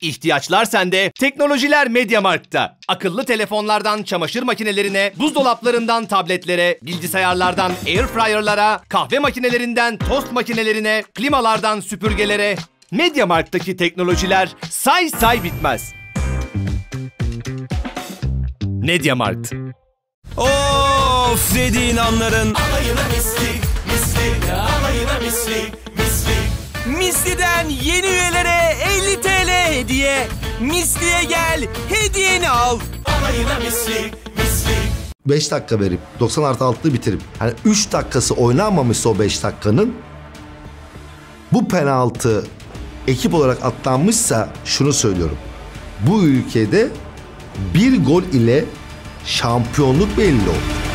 İhtiyaçlar sende, teknolojiler Mediamarkt'ta. Akıllı telefonlardan çamaşır makinelerine, buzdolaplarından tabletlere, bilgisayarlardan air fryerlara kahve makinelerinden tost makinelerine, klimalardan süpürgelere. Mediamarkt'taki teknolojiler say say bitmez. Mediamarkt. Of dediğin anların. Alayına misli, misli, alayına misli, misli. Misli'den yeni üyelere 50 hediye. Misli'ye gel, hediyeni al. Alayına misli, misli. 5 dakika verip 90 artı 6'lı bitirip hani 3 dakikası oynanmamışsa o 5 dakikanın bu penaltı ekip olarak atlanmışsa şunu söylüyorum. Bu ülkede bir gol ile şampiyonluk belli oldu.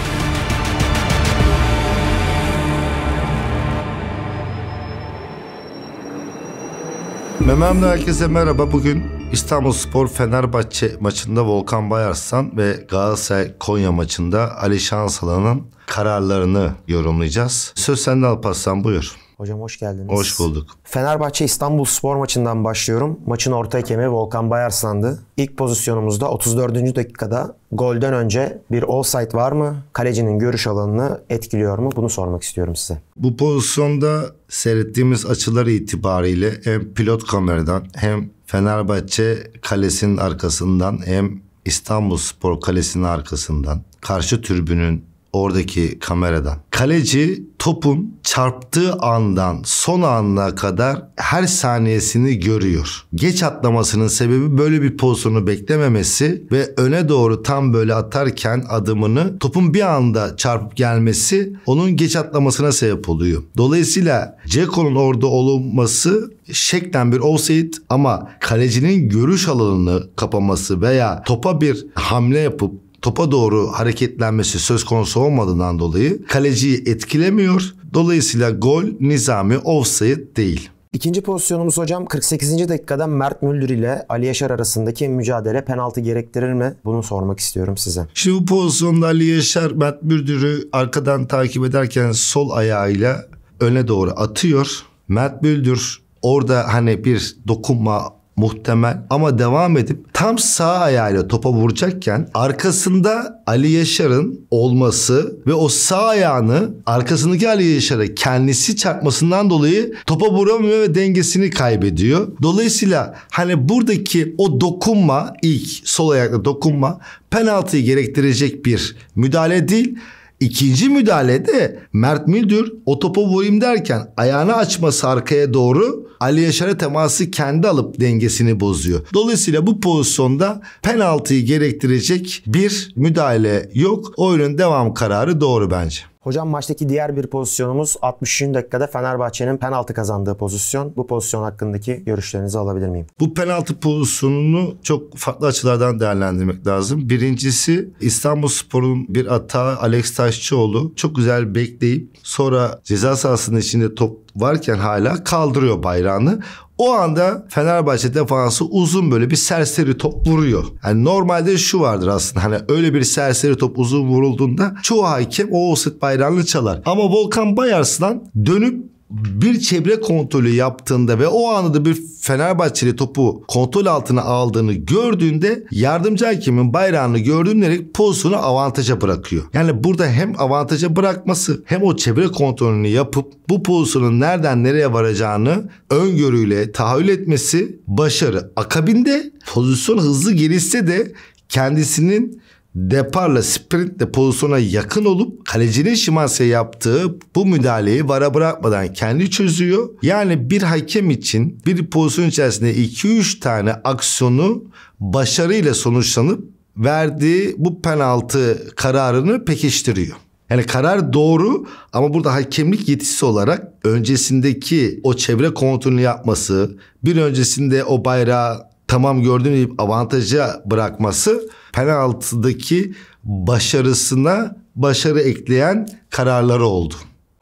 Mememle herkese merhaba. Bugün İstanbul Spor Fenerbahçe maçında Volkan Bayarslan ve Galatasaray Konya maçında Ali Şansalan'ın kararlarını yorumlayacağız. Söz sende Alparslan buyur. Hocam hoş geldiniz. Hoş bulduk. Fenerbahçe İstanbul Spor maçından başlıyorum. Maçın orta hakemi Volkan Bayarslan'dı. İlk pozisyonumuzda 34. dakikada golden önce bir offside var mı? Kalecinin görüş alanını etkiliyor mu? Bunu sormak istiyorum size. Bu pozisyonda seyrettiğimiz açılar itibariyle hem pilot kameradan hem Fenerbahçe kalesinin arkasından hem İstanbul Spor kalesinin arkasından karşı türbünün oradaki kameradan. Kaleci topun çarptığı andan son anına kadar her saniyesini görüyor. Geç atlamasının sebebi böyle bir pozisyonu beklememesi ve öne doğru tam böyle atarken adımını topun bir anda çarpıp gelmesi onun geç atlamasına sebep oluyor. Dolayısıyla Ceko'nun orada olunması şeklen bir offside ama kalecinin görüş alanını kapaması veya topa bir hamle yapıp topa doğru hareketlenmesi söz konusu olmadığından dolayı kaleciyi etkilemiyor. Dolayısıyla gol nizami offside değil. İkinci pozisyonumuz hocam 48. dakikada Mert Müldür ile Ali Yaşar arasındaki mücadele penaltı gerektirir mi? Bunu sormak istiyorum size. Şimdi bu pozisyonda Ali Yaşar Mert Müldür'ü arkadan takip ederken sol ayağıyla öne doğru atıyor. Mert Müldür orada hani bir dokunma muhtemel ama devam edip tam sağ ayağıyla topa vuracakken arkasında Ali Yaşar'ın olması ve o sağ ayağını arkasındaki Ali Yaşar'a kendisi çarpmasından dolayı topa vuramıyor ve dengesini kaybediyor. Dolayısıyla hani buradaki o dokunma ilk sol ayakla dokunma penaltıyı gerektirecek bir müdahale değil İkinci müdahalede Mert Müldür o topa vurayım derken ayağını açması arkaya doğru Ali Yaşar'a teması kendi alıp dengesini bozuyor. Dolayısıyla bu pozisyonda penaltıyı gerektirecek bir müdahale yok. Oyunun devam kararı doğru bence. Hocam maçtaki diğer bir pozisyonumuz 60. dakikada Fenerbahçe'nin penaltı kazandığı pozisyon. Bu pozisyon hakkındaki görüşlerinizi alabilir miyim? Bu penaltı pozisyonunu çok farklı açılardan değerlendirmek lazım. Birincisi İstanbul Spor'un bir atağı Alex Taşçıoğlu çok güzel bekleyip sonra ceza sahasının içinde top varken hala kaldırıyor bayrağını. O anda Fenerbahçe defansı uzun böyle bir serseri top vuruyor. Yani normalde şu vardır aslında hani öyle bir serseri top uzun vurulduğunda çoğu hakem o offset bayrağını çalar. Ama Volkan Bayarslan dönüp bir çevre kontrolü yaptığında ve o anında bir Fenerbahçeli topu kontrol altına aldığını gördüğünde yardımcı hakemin bayrağını gördüğünerek pozisyonu avantaja bırakıyor. Yani burada hem avantaja bırakması hem o çevre kontrolünü yapıp bu pozisyonun nereden nereye varacağını öngörüyle tahayyül etmesi başarı. Akabinde pozisyon hızlı gelişse de kendisinin deparla sprintle pozisyona yakın olup kalecinin Şimanse yaptığı bu müdahaleyi vara bırakmadan kendi çözüyor. Yani bir hakem için bir pozisyon içerisinde 2-3 tane aksiyonu başarıyla sonuçlanıp verdiği bu penaltı kararını pekiştiriyor. Yani karar doğru ama burada hakemlik yetisi olarak öncesindeki o çevre kontrolünü yapması, bir öncesinde o bayrağı tamam gördüm deyip avantaja bırakması penaltıdaki başarısına başarı ekleyen kararları oldu.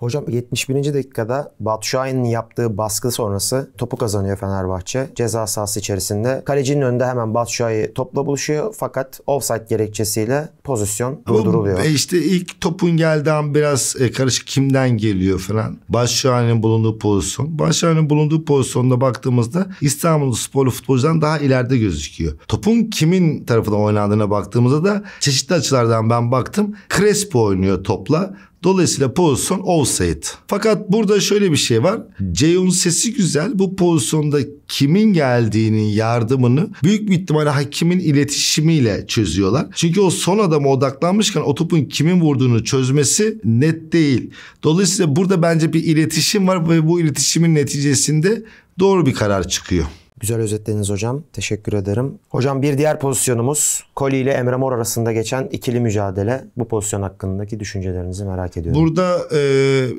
Hocam 71. dakikada Batu Şahin'in yaptığı baskı sonrası topu kazanıyor Fenerbahçe. Ceza sahası içerisinde. Kalecinin önünde hemen Batu Şahin topla buluşuyor fakat offside gerekçesiyle pozisyon durduruluyor. Bu e işte ilk topun geldiği an biraz e, karışık kimden geliyor falan. Batu Şahin'in bulunduğu pozisyon. Batu Şahin'in bulunduğu pozisyonda baktığımızda İstanbul Sporlu futbolcudan daha ileride gözüküyor. Topun kimin tarafından oynandığına baktığımızda da çeşitli açılardan ben baktım. Crespo oynuyor topla. Dolayısıyla pozisyon offside. Fakat burada şöyle bir şey var. Ceyhun sesi güzel. Bu pozisyonda kimin geldiğinin yardımını büyük bir ihtimalle hakimin iletişimiyle çözüyorlar. Çünkü o son adama odaklanmışken o topun kimin vurduğunu çözmesi net değil. Dolayısıyla burada bence bir iletişim var ve bu iletişimin neticesinde doğru bir karar çıkıyor. Güzel özetlediniz hocam. Teşekkür ederim. Hocam bir diğer pozisyonumuz Koli ile Emre Mor arasında geçen ikili mücadele. Bu pozisyon hakkındaki düşüncelerinizi merak ediyorum. Burada e,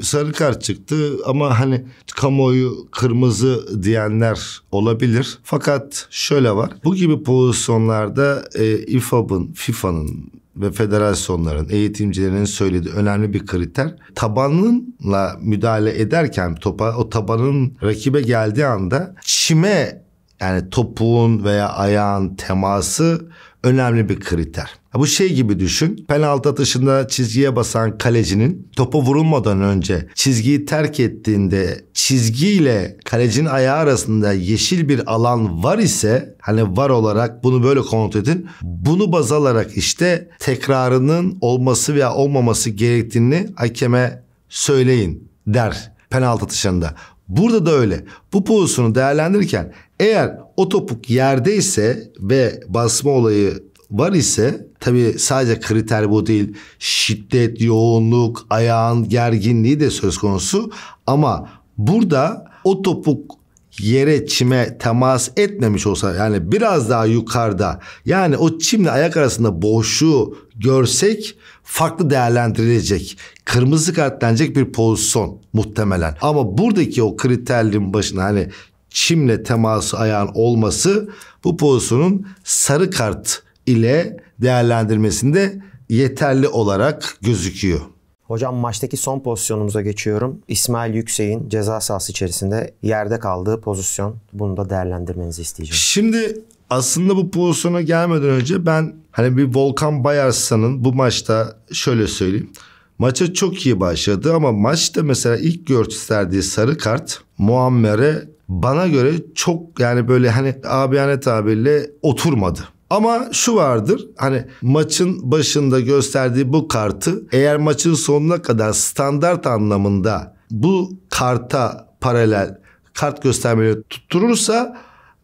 sarı kart çıktı ama hani kamuoyu kırmızı diyenler olabilir. Fakat şöyle var. Bu gibi pozisyonlarda e, İFAB'ın, FIFA'nın ve federasyonların, eğitimcilerinin söylediği önemli bir kriter. Tabanınla müdahale ederken topa o tabanın rakibe geldiği anda çime yani topuğun veya ayağın teması önemli bir kriter. Bu şey gibi düşün. Penaltı atışında çizgiye basan kalecinin topa vurulmadan önce çizgiyi terk ettiğinde çizgiyle kalecinin ayağı arasında yeşil bir alan var ise hani var olarak bunu böyle kontrol edin. Bunu baz alarak işte tekrarının olması veya olmaması gerektiğini hakeme söyleyin der penaltı atışında. Burada da öyle. Bu pozisyonu değerlendirirken eğer o topuk yerde ise ve basma olayı var ise tabi sadece kriter bu değil. Şiddet, yoğunluk, ayağın gerginliği de söz konusu. Ama burada o topuk yere çime temas etmemiş olsa yani biraz daha yukarıda yani o çimle ayak arasında boşluğu görsek farklı değerlendirilecek, kırmızı kart bir pozisyon muhtemelen. Ama buradaki o kriterlerin başına hani çimle teması ayağın olması bu pozisyonun sarı kart ile değerlendirmesinde yeterli olarak gözüküyor. Hocam maçtaki son pozisyonumuza geçiyorum. İsmail Yüksek'in ceza sahası içerisinde yerde kaldığı pozisyon. Bunu da değerlendirmenizi isteyeceğim. Şimdi aslında bu pozisyona gelmeden önce ben hani bir Volkan Bayarsan'ın bu maçta şöyle söyleyeyim. Maça çok iyi başladı ama maçta mesela ilk gösterdiği sarı kart Muammer'e bana göre çok yani böyle hani abiyane tabirle oturmadı. Ama şu vardır hani maçın başında gösterdiği bu kartı eğer maçın sonuna kadar standart anlamında bu karta paralel kart göstermeleri tutturursa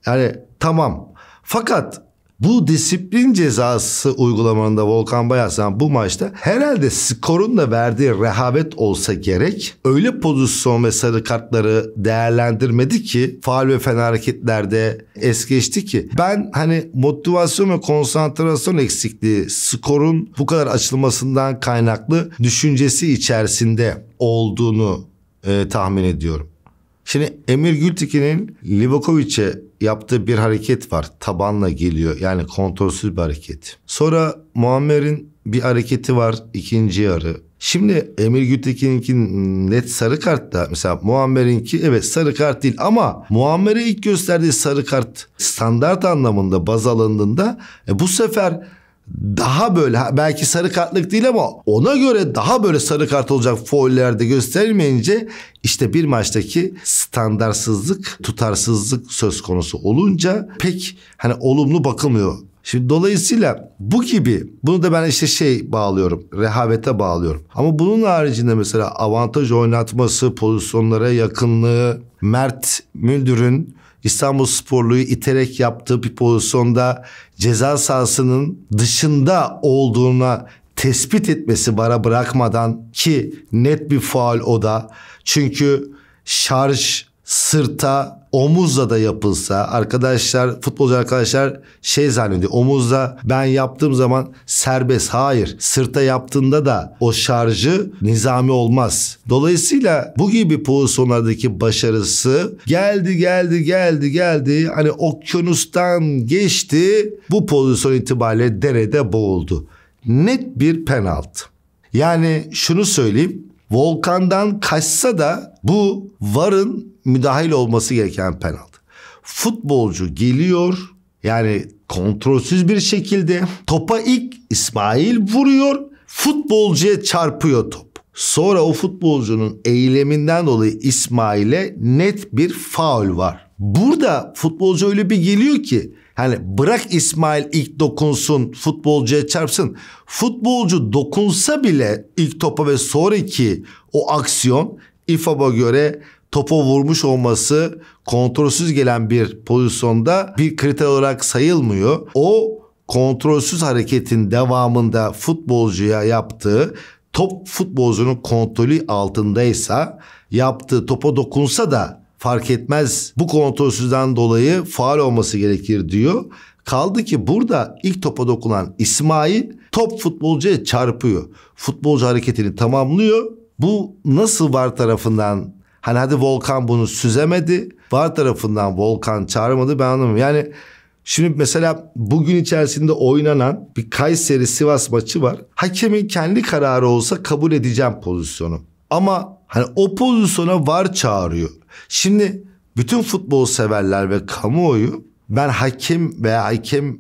yani tamam fakat bu disiplin cezası uygulamanda Volkan Bayasan bu maçta herhalde skorun da verdiği rehavet olsa gerek öyle pozisyon ve sarı kartları değerlendirmedi ki faal ve fen hareketlerde es geçti ki ben hani motivasyon ve konsantrasyon eksikliği skorun bu kadar açılmasından kaynaklı düşüncesi içerisinde olduğunu e, tahmin ediyorum. Şimdi Emir Gültekin'in Livakovic'e yaptığı bir hareket var. Tabanla geliyor. Yani kontrolsüz bir hareket. Sonra Muammer'in bir hareketi var ikinci yarı. Şimdi Emir Gültekin'inki net sarı kart da mesela Muammer'inki evet sarı kart değil ama Muammer'e ilk gösterdiği sarı kart standart anlamında baz alındığında e, bu sefer daha böyle belki sarı kartlık değil ama ona göre daha böyle sarı kart olacak faullerde gösterilmeyince işte bir maçtaki standarsızlık, tutarsızlık söz konusu olunca pek hani olumlu bakılmıyor. Şimdi dolayısıyla bu gibi bunu da ben işte şey bağlıyorum rehavete bağlıyorum. Ama bunun haricinde mesela avantaj oynatması, pozisyonlara yakınlığı, Mert Müldür'ün İstanbul Sporlu'yu iterek yaptığı bir pozisyonda ceza sahasının dışında olduğuna tespit etmesi bana bırakmadan ki net bir faal o da. Çünkü şarj sırta omuzla da yapılsa arkadaşlar futbolcu arkadaşlar şey zannediyor omuzla ben yaptığım zaman serbest hayır sırta yaptığında da o şarjı nizami olmaz. Dolayısıyla bu gibi pozisyonlardaki başarısı geldi geldi geldi geldi hani okyanustan geçti bu pozisyon itibariyle derede boğuldu. Net bir penaltı. Yani şunu söyleyeyim Volkan'dan kaçsa da bu varın müdahil olması gereken penaltı. Futbolcu geliyor yani kontrolsüz bir şekilde topa ilk İsmail vuruyor futbolcuya çarpıyor top. Sonra o futbolcunun eyleminden dolayı İsmail'e net bir faul var. Burada futbolcu öyle bir geliyor ki Hani bırak İsmail ilk dokunsun futbolcuya çarpsın. Futbolcu dokunsa bile ilk topa ve sonraki o aksiyon İFAB'a göre topa vurmuş olması kontrolsüz gelen bir pozisyonda bir kriter olarak sayılmıyor. O kontrolsüz hareketin devamında futbolcuya yaptığı top futbolcunun kontrolü altındaysa yaptığı topa dokunsa da fark etmez bu kontrolsüzden dolayı faal olması gerekir diyor. Kaldı ki burada ilk topa dokunan İsmail top futbolcuya çarpıyor. Futbolcu hareketini tamamlıyor. Bu nasıl var tarafından hani hadi Volkan bunu süzemedi. Var tarafından Volkan çağırmadı ben anlamıyorum. Yani Şimdi mesela bugün içerisinde oynanan bir Kayseri Sivas maçı var. Hakemin kendi kararı olsa kabul edeceğim pozisyonu. Ama hani o pozisyona var çağırıyor. Şimdi bütün futbol severler ve kamuoyu ben hakim veya hakem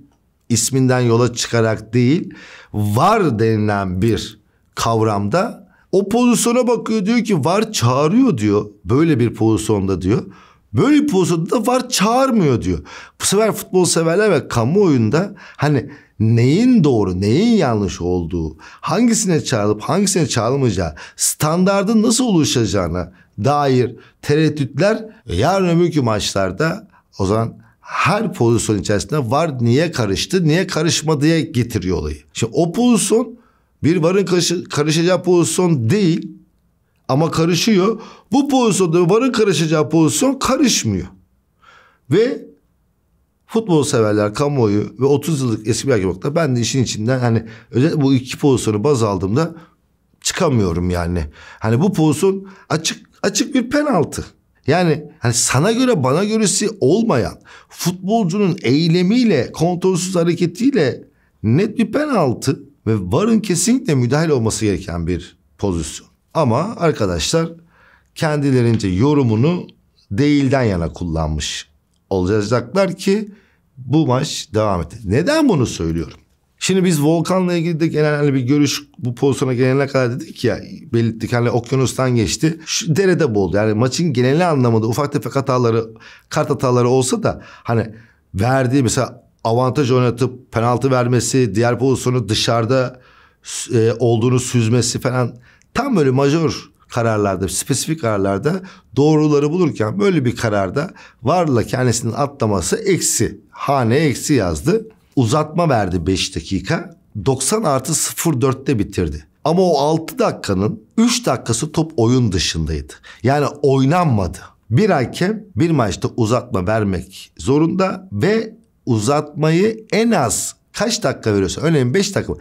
isminden yola çıkarak değil var denilen bir kavramda o pozisyona bakıyor diyor ki var çağırıyor diyor böyle bir pozisyonda diyor. Böyle bir pozisyonda da var çağırmıyor diyor. Bu sefer futbol severler ve kamuoyunda hani neyin doğru neyin yanlış olduğu hangisine çağrılıp hangisine çağrılmayacağı standardın nasıl oluşacağını dair tereddütler e, yarın öbürkü maçlarda o zaman her pozisyon içerisinde var niye karıştı, niye karışma diye getiriyor olayı. Şimdi o pozisyon bir varın karışı, karışacağı pozisyon değil ama karışıyor. Bu pozisyonda varın karışacağı pozisyon karışmıyor. Ve futbol severler, kamuoyu ve 30 yıllık eski bir hakemlikte ben de işin içinden hani özellikle bu iki pozisyonu baz aldığımda çıkamıyorum yani. Hani bu pozisyon açık açık bir penaltı. Yani hani sana göre bana göresi olmayan futbolcunun eylemiyle, kontrolsüz hareketiyle net bir penaltı ve VAR'ın kesinlikle müdahale olması gereken bir pozisyon. Ama arkadaşlar kendilerince yorumunu değilden yana kullanmış olacaklar ki bu maç devam etti. Neden bunu söylüyorum? Şimdi biz volkanla ilgili de genel hani bir görüş bu pozisyona gelene kadar dedik ya belirttik hani okyanustan geçti. Şu derede boğuldu. Yani maçın geneli anlamında ufak tefek hataları, kart hataları olsa da hani verdiği mesela avantaj oynatıp penaltı vermesi, diğer pozisyonu dışarıda e, olduğunu süzmesi falan tam böyle major kararlarda, spesifik kararlarda doğruları bulurken böyle bir kararda varla kendisinin atlaması eksi, hane eksi yazdı uzatma verdi 5 dakika. 90 artı 04'te bitirdi. Ama o 6 dakikanın 3 dakikası top oyun dışındaydı. Yani oynanmadı. Bir hakem bir maçta uzatma vermek zorunda ve uzatmayı en az kaç dakika veriyorsa örneğin 5 dakika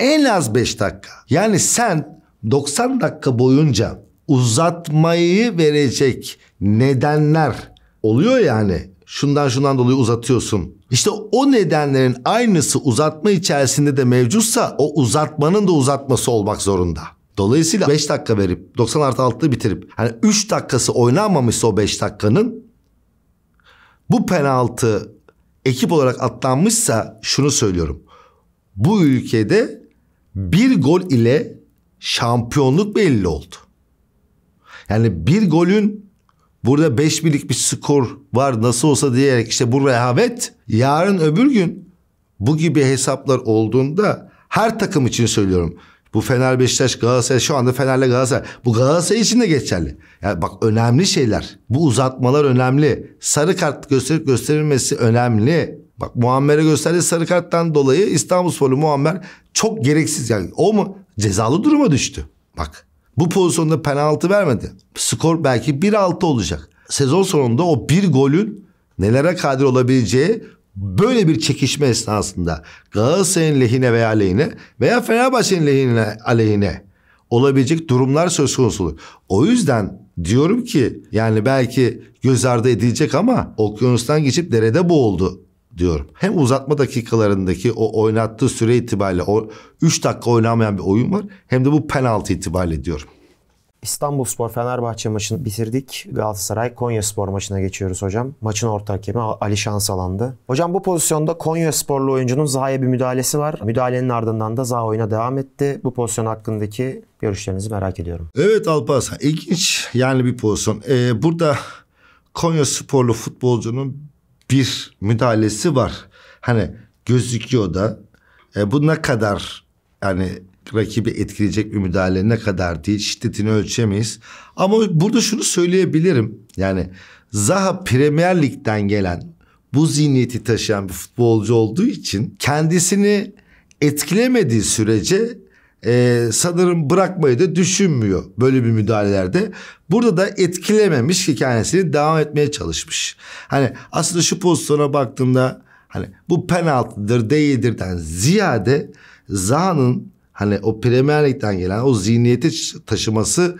en az 5 dakika. Yani sen 90 dakika boyunca uzatmayı verecek nedenler oluyor yani şundan şundan dolayı uzatıyorsun. İşte o nedenlerin aynısı uzatma içerisinde de mevcutsa o uzatmanın da uzatması olmak zorunda. Dolayısıyla 5 dakika verip 90 artı 6'lı bitirip hani 3 dakikası oynanmamışsa o 5 dakikanın bu penaltı ekip olarak atlanmışsa şunu söylüyorum. Bu ülkede bir gol ile şampiyonluk belli oldu. Yani bir golün Burada 5 birlik bir skor var nasıl olsa diyerek işte bu rehavet yarın öbür gün bu gibi hesaplar olduğunda her takım için söylüyorum. Bu Fener Beşiktaş Galatasaray şu anda Fener'le Galatasaray. Bu Galatasaray için de geçerli. Yani bak önemli şeyler. Bu uzatmalar önemli. Sarı kart gösterip gösterilmesi önemli. Bak Muammer'e gösterdiği sarı karttan dolayı İstanbulsporlu Muammer çok gereksiz yani o mu cezalı duruma düştü. Bak bu pozisyonda penaltı vermedi. Skor belki 1-6 olacak. Sezon sonunda o bir golün nelere kadir olabileceği böyle bir çekişme esnasında Galatasaray'ın lehine veya aleyhine veya Fenerbahçe'nin lehine aleyhine olabilecek durumlar söz konusu olur. O yüzden diyorum ki yani belki göz ardı edilecek ama okyanustan geçip derede boğuldu diyorum. Hem uzatma dakikalarındaki o oynattığı süre itibariyle o 3 dakika oynamayan bir oyun var hem de bu penaltı itibariyle diyorum. İstanbul Spor Fenerbahçe maçını bitirdik. Galatasaray Konya Spor maçına geçiyoruz hocam. Maçın orta hakemi Ali Şansalan'dı. Hocam bu pozisyonda Konya Sporlu oyuncunun Zaha'ya bir müdahalesi var. Müdahalenin ardından da Zaha oyuna devam etti. Bu pozisyon hakkındaki görüşlerinizi merak ediyorum. Evet Alparslan ilginç yani bir pozisyon. Ee, burada Konya Sporlu futbolcunun bir müdahalesi var. Hani gözüküyor da e, bu ne kadar yani rakibi etkileyecek bir müdahale ne kadar değil şiddetini ölçemeyiz. Ama burada şunu söyleyebilirim yani Zaha Premier Lig'den gelen bu zihniyeti taşıyan bir futbolcu olduğu için kendisini etkilemediği sürece e, sanırım bırakmayı da düşünmüyor böyle bir müdahalelerde. Burada da etkilememiş ki kendisini devam etmeye çalışmış. Hani aslında şu pozisyona baktığımda hani bu penaltıdır değildirden ziyade Zaha'nın hani o Premier Lig'den gelen o zihniyeti taşıması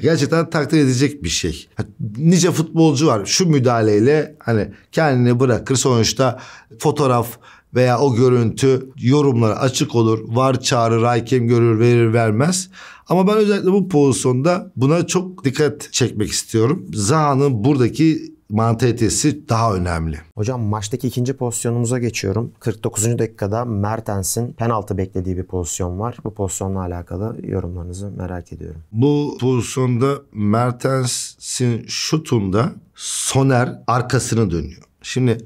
gerçekten takdir edecek bir şey. Nice futbolcu var şu müdahaleyle hani kendini bırakır sonuçta fotoğraf veya o görüntü yorumlara açık olur. Var çağrı hakem görür verir vermez. Ama ben özellikle bu pozisyonda buna çok dikkat çekmek istiyorum. Zaha'nın buradaki mantalitesi daha önemli. Hocam maçtaki ikinci pozisyonumuza geçiyorum. 49. dakikada Mertens'in penaltı beklediği bir pozisyon var. Bu pozisyonla alakalı yorumlarınızı merak ediyorum. Bu pozisyonda Mertens'in şutunda Soner arkasını dönüyor. Şimdi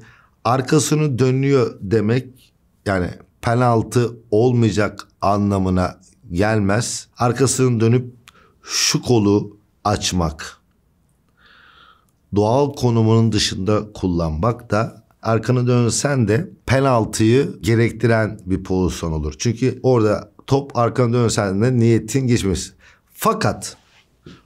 arkasını dönüyor demek yani penaltı olmayacak anlamına gelmez. Arkasını dönüp şu kolu açmak. Doğal konumunun dışında kullanmak da arkanı dönsen de penaltıyı gerektiren bir pozisyon olur. Çünkü orada top arkanı dönsen de niyetin geçmiş. Fakat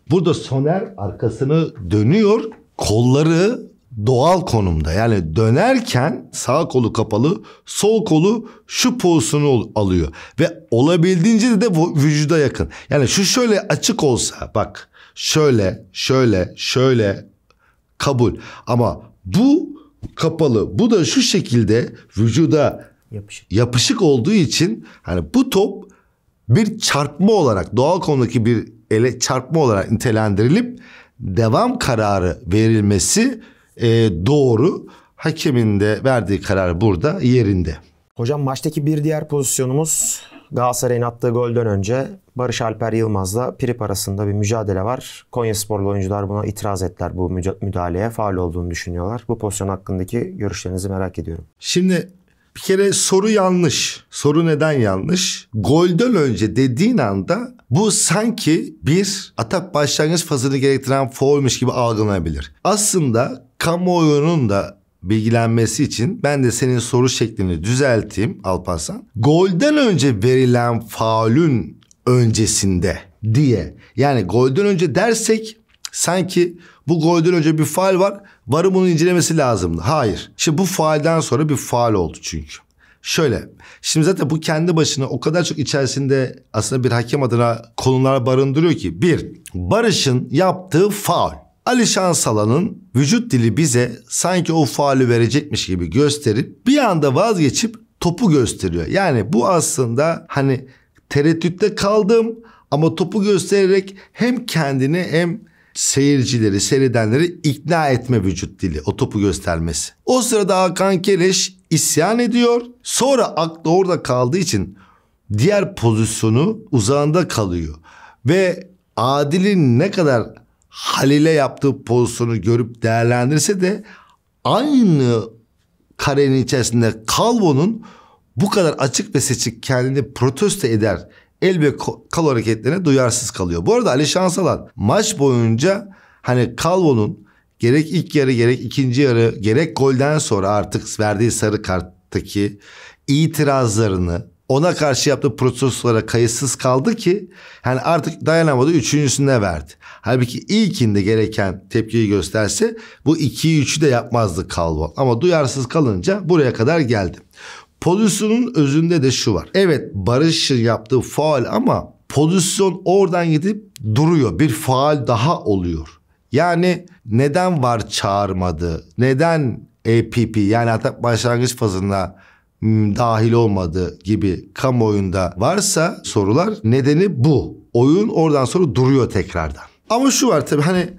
burada Soner arkasını dönüyor, kolları doğal konumda yani dönerken sağ kolu kapalı sol kolu şu pozisyonu alıyor ve olabildiğince de vücuda yakın. Yani şu şöyle açık olsa bak şöyle şöyle şöyle kabul ama bu kapalı bu da şu şekilde vücuda yapışık, yapışık olduğu için hani bu top bir çarpma olarak doğal konudaki bir ele çarpma olarak nitelendirilip devam kararı verilmesi e, doğru. Hakemin de verdiği karar burada yerinde. Hocam maçtaki bir diğer pozisyonumuz Galatasaray'ın attığı golden önce Barış Alper Yılmaz'la Pirip arasında bir mücadele var. Konya Sporlu oyuncular buna itiraz ettiler bu müdahaleye. Faal olduğunu düşünüyorlar. Bu pozisyon hakkındaki görüşlerinizi merak ediyorum. Şimdi bir kere soru yanlış. Soru neden yanlış? Golden önce dediğin anda bu sanki bir atak başlangıç fazını gerektiren foulmuş gibi algılanabilir. Aslında kamuoyunun da bilgilenmesi için ben de senin soru şeklini düzelteyim Alparslan. Golden önce verilen faulün öncesinde diye. Yani golden önce dersek sanki bu golden önce bir faal var. Varı bunun incelemesi lazımdı. Hayır. Şimdi bu faalden sonra bir faal oldu çünkü. Şöyle. Şimdi zaten bu kendi başına o kadar çok içerisinde aslında bir hakem adına konular barındırıyor ki. Bir, Barış'ın yaptığı faal. Ali Şansalan'ın vücut dili bize sanki o faali verecekmiş gibi gösterip bir anda vazgeçip topu gösteriyor. Yani bu aslında hani tereddütte kaldım ama topu göstererek hem kendini hem seyircileri, seyredenleri ikna etme vücut dili, o topu göstermesi. O sırada Hakan Keleş isyan ediyor. Sonra aklı orada kaldığı için diğer pozisyonu uzağında kalıyor. Ve Adil'in ne kadar Halil'e yaptığı pozisyonu görüp değerlendirse de aynı karenin içerisinde Calvo'nun bu kadar açık ve seçik kendini protesto eder el ve kal hareketlerine duyarsız kalıyor. Bu arada Ali Şansalan maç boyunca hani Calvo'nun gerek ilk yarı gerek ikinci yarı gerek golden sonra artık verdiği sarı karttaki itirazlarını ona karşı yaptığı protestolara kayıtsız kaldı ki hani artık dayanamadı üçüncüsünde verdi. Halbuki ilkinde gereken tepkiyi gösterse bu 2'yi 3'ü de yapmazdı kalbo. Ama duyarsız kalınca buraya kadar geldi. Pozisyonun özünde de şu var. Evet Barış'ın yaptığı faal ama pozisyon oradan gidip duruyor. Bir faal daha oluyor. Yani neden var çağırmadı? Neden APP yani atak başlangıç fazında hmm, dahil olmadı gibi kamuoyunda varsa sorular nedeni bu. Oyun oradan sonra duruyor tekrardan. Ama şu var tabii hani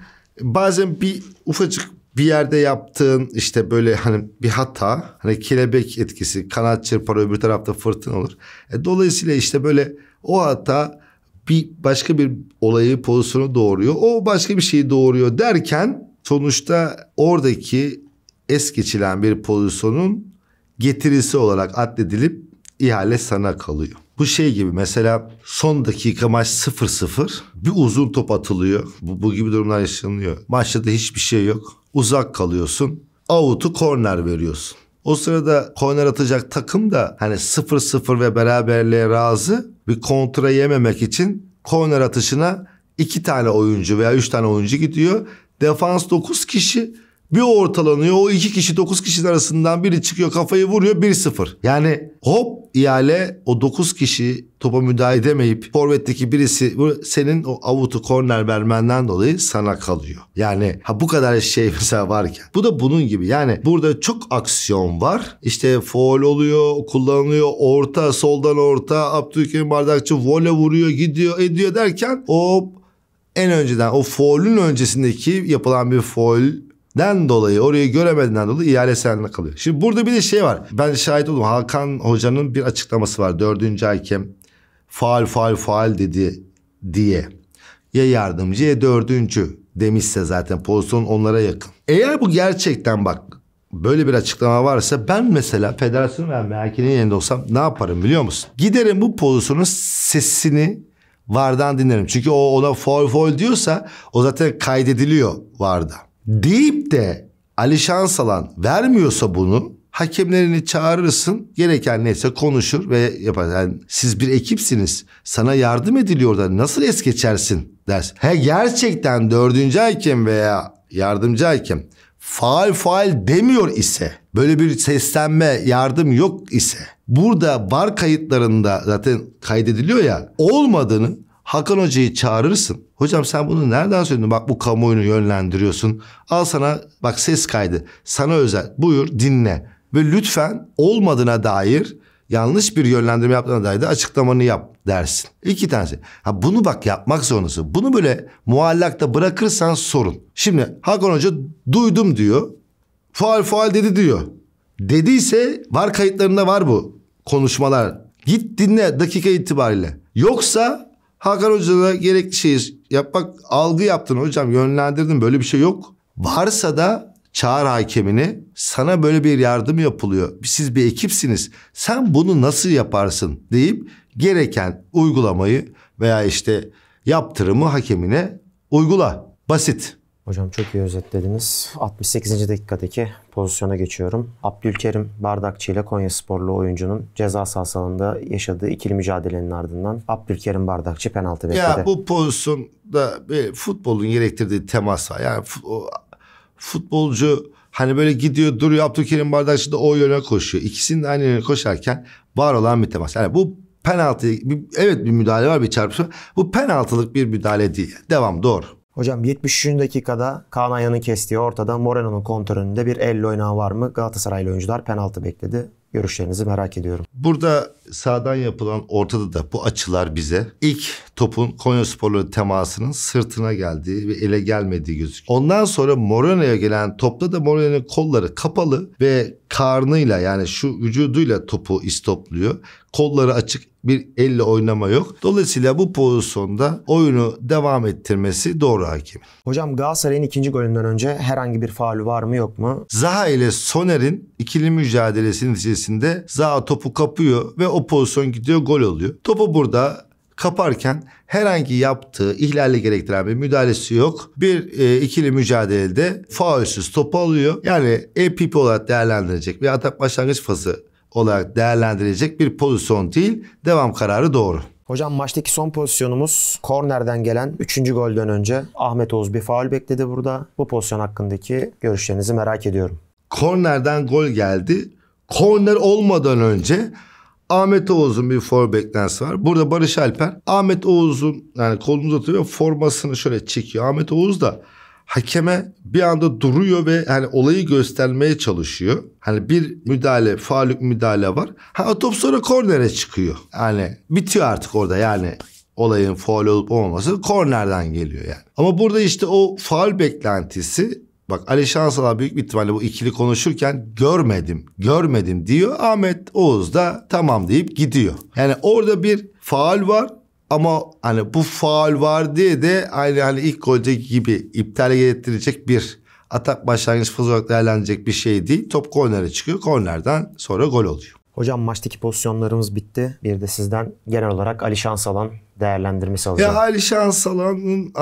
bazen bir ufacık bir yerde yaptığın işte böyle hani bir hata hani kelebek etkisi kanat çırpar öbür tarafta fırtına olur. E, dolayısıyla işte böyle o hata bir başka bir olayı pozisyonu doğuruyor. O başka bir şeyi doğuruyor derken sonuçta oradaki es geçilen bir pozisyonun getirisi olarak addedilip ihale sana kalıyor. Bu şey gibi mesela son dakika maç 0-0 bir uzun top atılıyor. Bu, bu gibi durumlar yaşanıyor. Maçta da hiçbir şey yok. Uzak kalıyorsun. Out'u korner veriyorsun. O sırada korner atacak takım da hani 0-0 ve beraberliğe razı bir kontra yememek için korner atışına iki tane oyuncu veya üç tane oyuncu gidiyor. Defans 9 kişi bir ortalanıyor. O iki kişi dokuz kişinin arasından biri çıkıyor kafayı vuruyor bir sıfır. Yani hop ihale o dokuz kişi topa müdahale edemeyip forvetteki birisi senin o avutu korner vermenden dolayı sana kalıyor. Yani ha bu kadar şey mesela varken. Bu da bunun gibi. Yani burada çok aksiyon var. İşte foul oluyor, kullanılıyor. Orta, soldan orta. Abdülkerim Bardakçı vole vuruyor, gidiyor, ediyor derken hop en önceden o foul'ün öncesindeki yapılan bir foul den dolayı orayı göremediğinden dolayı ihale seninle kalıyor. Şimdi burada bir de şey var. Ben şahit oldum. Hakan Hoca'nın bir açıklaması var. Dördüncü hakem faal faal faal dedi diye. Ya yardımcı ya dördüncü demişse zaten pozisyon onlara yakın. Eğer bu gerçekten bak böyle bir açıklama varsa ben mesela federasyon ve merkezin yerinde olsam ne yaparım biliyor musun? Giderim bu pozisyonun sesini vardan dinlerim. Çünkü o ona foul foul diyorsa o zaten kaydediliyor varda deyip de Ali Salan vermiyorsa bunu hakemlerini çağırırsın. Gereken neyse konuşur ve yapar. Yani siz bir ekipsiniz. Sana yardım ediliyor da nasıl es geçersin ders. He gerçekten dördüncü hakem veya yardımcı hakem faal faal demiyor ise böyle bir seslenme yardım yok ise burada var kayıtlarında zaten kaydediliyor ya olmadığını Hakan Hoca'yı çağırırsın. Hocam sen bunu nereden söyledin? Bak bu kamuoyunu yönlendiriyorsun. Al sana bak ses kaydı. Sana özel. Buyur dinle. Ve lütfen olmadığına dair yanlış bir yönlendirme yaptığına dair de açıklamanı yap dersin. İki tanesi. Ha bunu bak yapmak zorundasın. Bunu böyle muallakta bırakırsan sorun. Şimdi Hakan Hoca duydum diyor. Faal faal dedi diyor. Dediyse var kayıtlarında var bu konuşmalar. Git dinle dakika itibariyle. Yoksa Hakan Hoca'da gerekli şeyi yapmak algı yaptın hocam yönlendirdin böyle bir şey yok. Varsa da çağır hakemini sana böyle bir yardım yapılıyor. Siz bir ekipsiniz sen bunu nasıl yaparsın deyip gereken uygulamayı veya işte yaptırımı hakemine uygula. Basit. Hocam çok iyi özetlediniz. 68. dakikadaki pozisyona geçiyorum. Abdülkerim Bardakçı ile Konya sporlu oyuncunun ceza sahasında yaşadığı ikili mücadelenin ardından Abdülkerim Bardakçı penaltı bekledi. Ya bu pozisyonda futbolun gerektirdiği temas var. Yani futbolcu hani böyle gidiyor duruyor Abdülkerim Bardakçı da o yöne koşuyor. İkisinin aynı yöne koşarken var olan bir temas. Yani bu penaltı evet bir müdahale var bir çarpışma. Bu penaltılık bir müdahale değil. Devam doğru. Hocam 73. dakikada Kaan Ayan'ın kestiği ortada Moreno'nun kontrolünde bir el oynağı var mı? Galatasaraylı oyuncular penaltı bekledi. Görüşlerinizi merak ediyorum. Burada sağdan yapılan ortada da bu açılar bize ilk topun Konya Sporlu temasının sırtına geldiği ve ele gelmediği gözüküyor. Ondan sonra Moreno'ya gelen topta da Moreno'nun kolları kapalı ve karnıyla yani şu vücuduyla topu istopluyor. Kolları açık bir elle oynama yok. Dolayısıyla bu pozisyonda oyunu devam ettirmesi doğru hakim. Hocam Galatasaray'ın ikinci golünden önce herhangi bir faulü var mı yok mu? Zaha ile Soner'in ikili mücadelesinin içerisinde Zaha topu kapıyor ve o pozisyon gidiyor gol oluyor. Topu burada kaparken herhangi yaptığı ihlali gerektiren bir müdahalesi yok. Bir e, ikili mücadelede faulsüz topu alıyor. Yani EPP olarak değerlendirecek bir atak başlangıç fazı olarak değerlendirilecek bir pozisyon değil. Devam kararı doğru. Hocam maçtaki son pozisyonumuz kornerden gelen 3. golden önce Ahmet Oğuz bir faul bekledi burada. Bu pozisyon hakkındaki görüşlerinizi merak ediyorum. Kornerden gol geldi. Korner olmadan önce Ahmet Oğuz'un bir for beklentisi var. Burada Barış Alper Ahmet Oğuz'un yani kolunu uzatıyor formasını şöyle çekiyor. Ahmet Oğuz da hakeme bir anda duruyor ve yani olayı göstermeye çalışıyor. Hani bir müdahale, faalük müdahale var. Ha top sonra kornere çıkıyor. Yani bitiyor artık orada yani olayın faal olup olmaması kornerden geliyor yani. Ama burada işte o faal beklentisi Bak Ali Şansala büyük bir ihtimalle bu ikili konuşurken görmedim, görmedim diyor. Ahmet Oğuz da tamam deyip gidiyor. Yani orada bir faal var ama hani bu faal var diye de aynı hani ilk goldeki gibi iptale gerektirecek bir atak başlangıç faz olarak değerlenecek bir şey değil. Top kornere çıkıyor. Kornerden sonra gol oluyor. Hocam maçtaki pozisyonlarımız bitti. Bir de sizden genel olarak Ali Şansalan değerlendirmesi alacağım. Ya Ali Şansalan'ın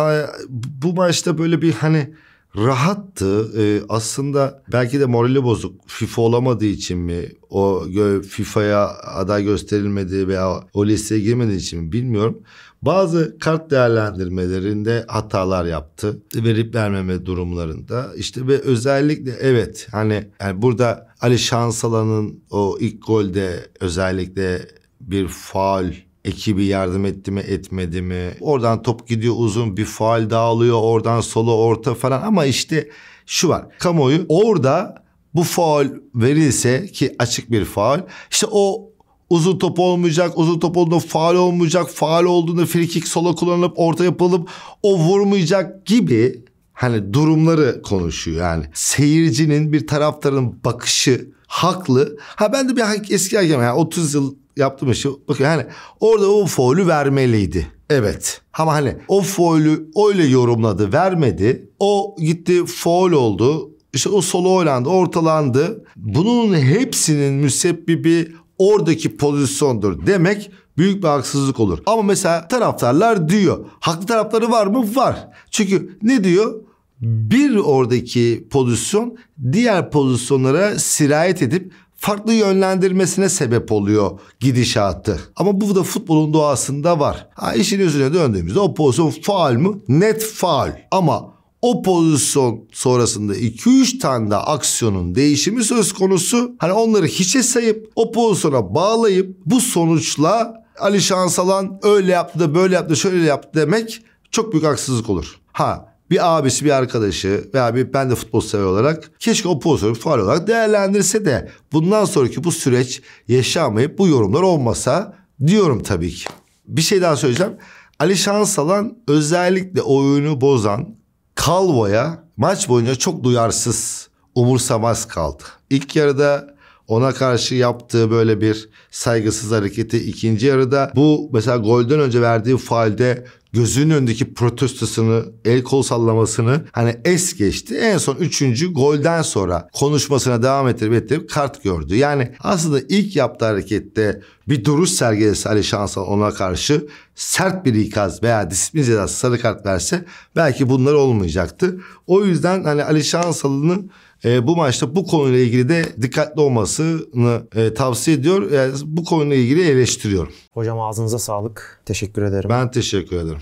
bu maçta böyle bir hani rahattı. Ee, aslında belki de morali bozuk. FIFA olamadığı için mi? O FIFA'ya aday gösterilmediği veya o listeye girmediği için mi bilmiyorum. Bazı kart değerlendirmelerinde hatalar yaptı. Verip vermeme durumlarında. işte ve özellikle evet hani yani burada Ali Şansalan'ın o ilk golde özellikle bir faul ekibi yardım etti mi etmedi mi? Oradan top gidiyor uzun bir faal dağılıyor oradan solo orta falan ama işte şu var. Kamuoyu orada bu faal verilse ki açık bir faal işte o uzun top olmayacak, uzun top olduğunda faal olmayacak, faal olduğunda free sola kullanılıp orta yapılıp o vurmayacak gibi hani durumları konuşuyor yani. Seyircinin bir taraftarın bakışı haklı. Ha ben de bir eski hakem yani 30 yıl yaptığım işi bakın yani orada o foylu vermeliydi. Evet. Ama hani o foylu öyle yorumladı vermedi. O gitti foul oldu. İşte o solo oynandı ortalandı. Bunun hepsinin müsebbibi oradaki pozisyondur demek büyük bir haksızlık olur. Ama mesela taraftarlar diyor. Haklı tarafları var mı? Var. Çünkü ne diyor? Bir oradaki pozisyon diğer pozisyonlara sirayet edip farklı yönlendirmesine sebep oluyor gidişatı. Ama bu da futbolun doğasında var. Ha, işin özüne döndüğümüzde o pozisyon faal mı? Net faal. Ama o pozisyon sonrasında 2-3 tane de aksiyonun değişimi söz konusu. Hani onları hiçe sayıp o pozisyona bağlayıp bu sonuçla Ali Şansalan öyle yaptı da böyle yaptı şöyle yaptı demek çok büyük haksızlık olur. Ha bir abisi bir arkadaşı veya bir ben de futbol sever olarak keşke o pozisyonu faal olarak değerlendirse de bundan sonraki bu süreç yaşanmayıp bu yorumlar olmasa diyorum tabii ki. Bir şey daha söyleyeceğim. Ali Şansalan özellikle oyunu bozan Calvo'ya maç boyunca çok duyarsız, umursamaz kaldı. İlk yarıda ona karşı yaptığı böyle bir saygısız hareketi ikinci yarıda bu mesela golden önce verdiği faalde gözünün önündeki protestosunu, el kol sallamasını hani es geçti. En son üçüncü golden sonra konuşmasına devam ettirip ettirip kart gördü. Yani aslında ilk yaptığı harekette bir duruş sergilesi Ali Şansal ona karşı sert bir ikaz veya disiplin cezası sarı kart verse belki bunlar olmayacaktı. O yüzden hani Ali Şansal'ın e, bu maçta bu konuyla ilgili de dikkatli olmasını e, tavsiye ediyor. Yani e, bu konuyla ilgili eleştiriyorum. Hocam ağzınıza sağlık. Teşekkür ederim. Ben teşekkür ederim.